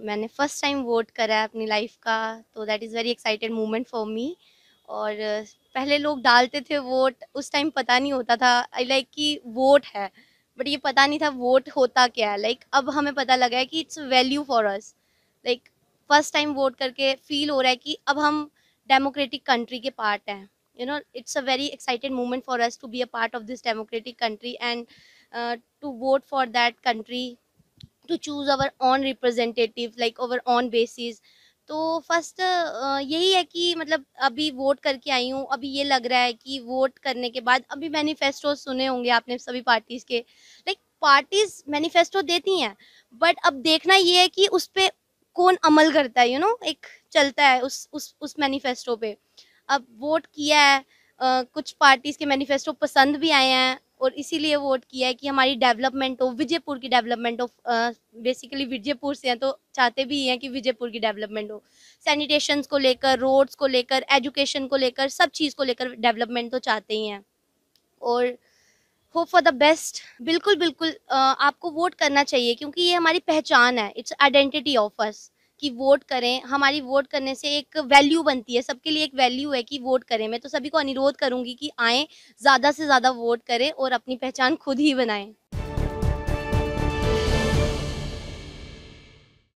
मैंने first time vote करा है अपनी लाइफ का तो that is very excited moment for me और पहले लोग डालते थे वोट उस टाइम पता नहीं होता था आई लाइक कि वोट है बट ये पता नहीं था वोट होता क्या है लाइक अब हमें पता लगा है कि it's value for us like first time vote करके फील हो रहा है कि अब हम डेमोक्रेटिक कंट्री के पार्ट हैं you know it's a very excited moment for us to be a part of this democratic country and to vote for that country to choose our own representative like our own basis तो first यही है कि मतलब अभी vote करके आई हूँ अभी ये लग रहा है कि वोट करने के बाद अभी मैनिफेस्टो सुने होंगे आपने सभी पार्टीज़ के लाइक पार्टीज़ मैनिफेस्टो देती हैं बट अब देखना ये है कि उस पर कौन अमल करता है यू you नो know? एक चलता है उस उस उस मैनिफेस्टो पे अब वोट किया है आ, कुछ पार्टीज़ के मैनिफेस्टो पसंद भी आए हैं और इसीलिए वोट किया है कि हमारी डेवलपमेंट हो विजयपुर की डेवलपमेंट हो बेसिकली विजयपुर से हैं तो चाहते भी हैं कि विजयपुर की डेवलपमेंट हो सैनिटेशन को लेकर रोड्स को लेकर एजुकेशन को लेकर सब चीज़ को लेकर डेवलपमेंट तो चाहते ही हैं और होप फॉर द बेस्ट बिल्कुल बिल्कुल आ, आपको वोट करना चाहिए क्योंकि ये हमारी पहचान है इट्स आइडेंटिटी ऑफ अस कि वोट करें हमारी वोट करने से एक वैल्यू बनती है सबके लिए एक वैल्यू है कि वोट करें मैं तो सभी को अनुरोध करूंगी कि आएँ ज़्यादा से ज़्यादा वोट करें और अपनी पहचान खुद ही बनाएं